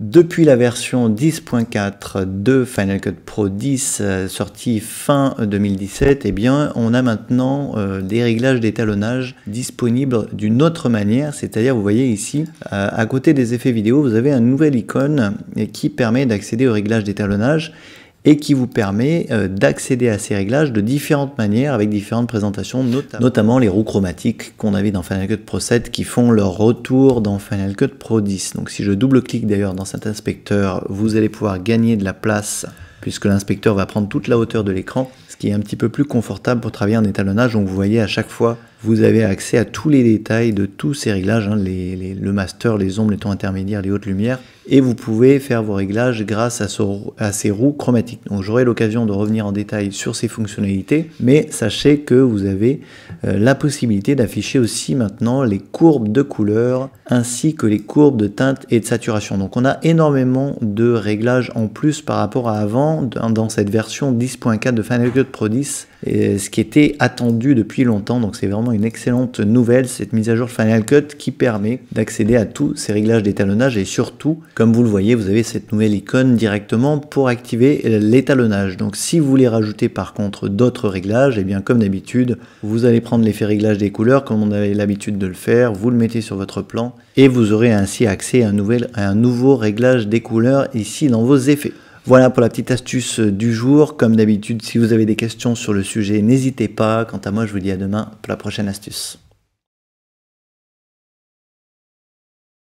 Depuis la version 10.4 de Final Cut Pro 10 euh, sortie fin 2017, eh bien, on a maintenant euh, des réglages d'étalonnage disponibles d'une autre manière, c'est-à-dire vous voyez ici, euh, à côté des effets vidéo, vous avez un nouvelle icône qui permet d'accéder aux réglages d'étalonnage et qui vous permet euh, d'accéder à ces réglages de différentes manières avec différentes présentations, notamment, les roues chromatiques qu'on avait dans Final Cut Pro 7 qui font leur retour dans Final Cut Pro 10. Donc si je double-clique d'ailleurs dans cet inspecteur, vous allez pouvoir gagner de la place puisque l'inspecteur va prendre toute la hauteur de l'écran, ce qui est un petit peu plus confortable pour travailler en étalonnage. Donc vous voyez à chaque fois vous avez accès à tous les détails de tous ces réglages, hein, le master, les ombres, les tons intermédiaires, les hautes lumières, et vous pouvez faire vos réglages grâce à, ces roues chromatiques. Donc j'aurai l'occasion de revenir en détail sur ces fonctionnalités, mais sachez que vous avez euh, la possibilité d'afficher aussi maintenant les courbes de couleurs ainsi que les courbes de teinte et de saturation. Donc on a énormément de réglages en plus par rapport à avant dans cette version 10.4 de Final Cut Pro 10, ce qui était attendu depuis longtemps, donc c'est vraiment une excellente nouvelle, cette mise à jour Final Cut qui permet d'accéder à tous ces réglages d'étalonnage et surtout, comme vous le voyez, vous avez cette nouvelle icône directement pour activer l'étalonnage. Donc si vous voulez rajouter par contre d'autres réglages, et eh bien comme d'habitude, vous allez prendre l'effet réglage des couleurs comme on avait l'habitude de le faire, vous le mettez sur votre plan et vous aurez ainsi accès à un, nouvel, à un nouveau réglage des couleurs ici dans vos effets. Voilà pour la petite astuce euh, du jour. Comme d'habitude, si vous avez des questions sur le sujet, n'hésitez pas. Quant à moi, je vous dis à demain pour la prochaine astuce.